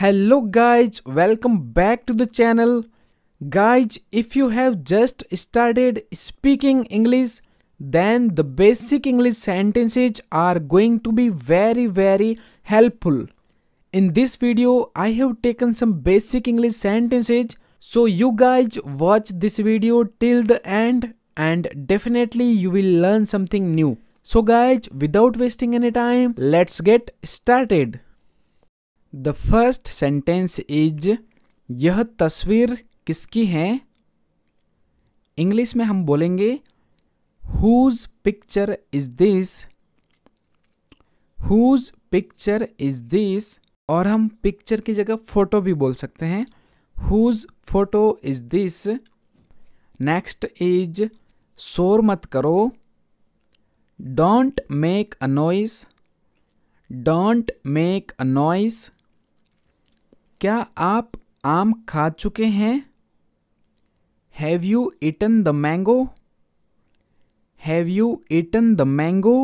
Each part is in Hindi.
hello guys welcome back to the channel guys if you have just started speaking english then the basic english sentences are going to be very very helpful in this video i have taken some basic english sentences so you guys watch this video till the end and definitely you will learn something new so guys without wasting any time let's get started the first sentence is यह तस्वीर किसकी है इंग्लिश में हम बोलेंगे whose picture is this whose picture is this और हम पिक्चर की जगह फोटो भी बोल सकते हैं whose photo is this next is शोर मत करो don't make a noise don't make a noise क्या आप आम खा चुके हैं have you eaten the mango have you eaten the mango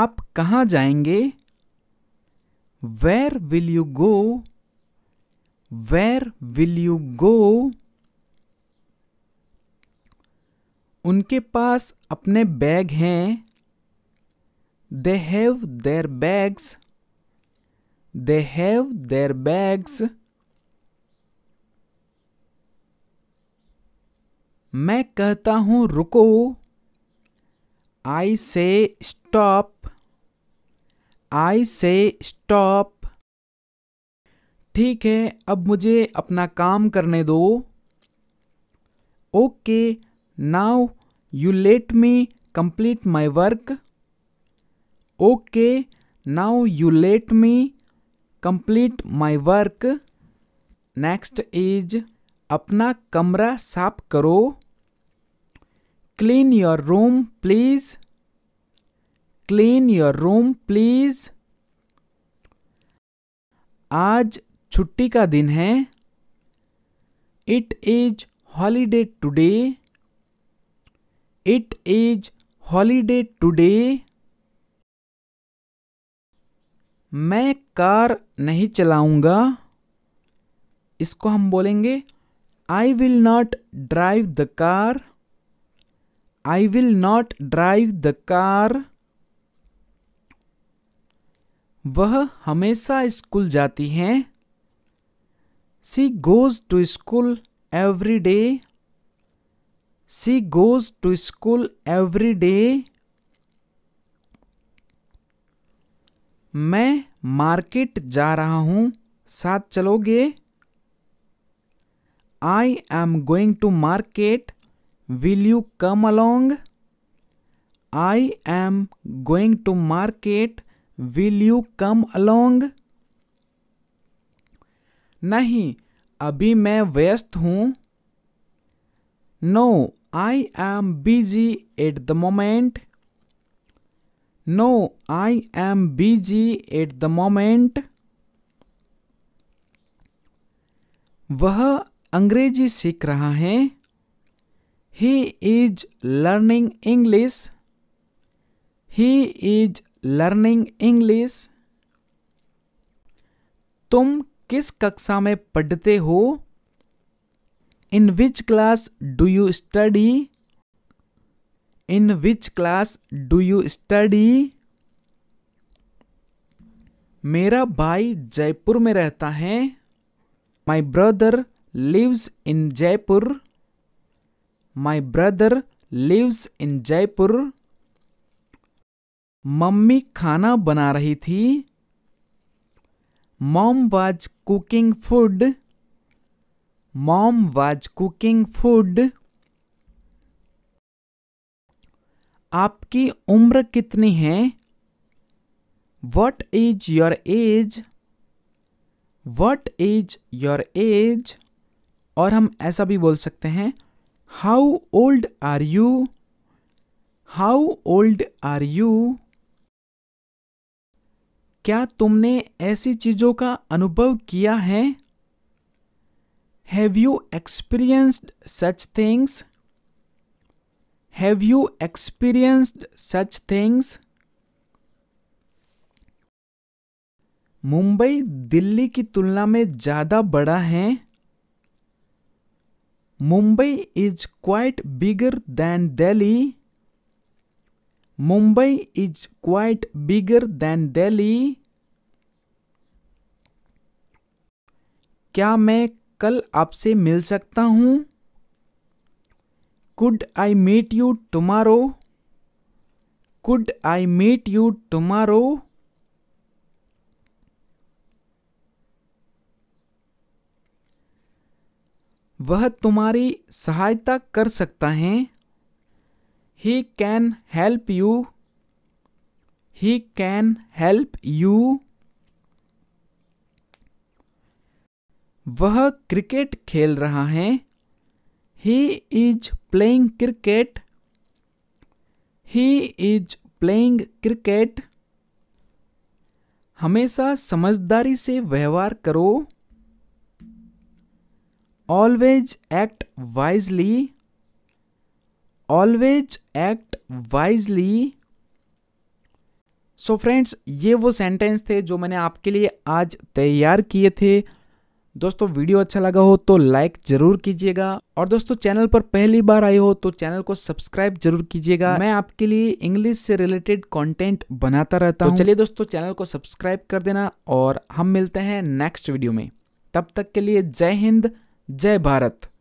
आप कहाँ जाएंगे where will you go where will you go उनके पास अपने बैग हैं they have their bags They have their bags मैं कहता हूँ रुको आई से स्टॉप आई से स्टॉप ठीक है अब मुझे अपना काम करने दो okay now you let me complete my work okay now you let me complete my work next is अपना कमरा साफ करो clean your room please clean your room please आज छुट्टी का दिन है it is holiday today it is holiday today मैं कार नहीं चलाऊंगा इसको हम बोलेंगे I will not drive the car I will not drive the car वह हमेशा स्कूल जाती हैं she goes to school every day she goes to school every day मैं मार्केट जा रहा हूँ साथ चलोगे I am going to market will you come along I am going to market will you come along नहीं अभी मैं व्यस्त हूँ no I am busy at the moment No, I am busy at the moment. वह अंग्रेजी सीख रहा है he is learning English he is learning English तुम किस कक्षा में पढ़ते हो in which class do you study in which class do you study मेरा भाई जयपुर में रहता है my brother lives in Jaipur my brother lives in Jaipur mummy खाना बना रही थी mom was cooking food mom was cooking food आपकी उम्र कितनी है what is your age what is your as और हम ऐसा भी बोल सकते हैं how old are you how old are you क्या तुमने ऐसी चीजों का अनुभव किया है have you experienced such things have you experienced such things Mumbai Delhi की तुलना में ज़्यादा बड़ा है Mumbai is quite bigger than Delhi Mumbai is quite bigger than Delhi क्या मैं कल आपसे मिल सकता हूँ could I meet you tomorrow could I meet you tomorrow वह तुम्हारी सहायता कर सकता है he can help you he can help you वह क्रिकेट खेल रहा है He is playing cricket. He is playing cricket. हमेशा समझदारी से व्यवहार करो always act wisely always act wisely so friends ये वो सेंटेंस थे जो मैंने आपके लिए आज तैयार किए थे दोस्तों वीडियो अच्छा लगा हो तो लाइक जरूर कीजिएगा और दोस्तों चैनल पर पहली बार आए हो तो चैनल को सब्सक्राइब जरूर कीजिएगा मैं आपके लिए इंग्लिश से रिलेटेड कंटेंट बनाता रहता तो हूँ तो चलिए दोस्तों चैनल को सब्सक्राइब कर देना और हम मिलते हैं नेक्स्ट वीडियो में तब तक के लिए जय हिंद जय भारत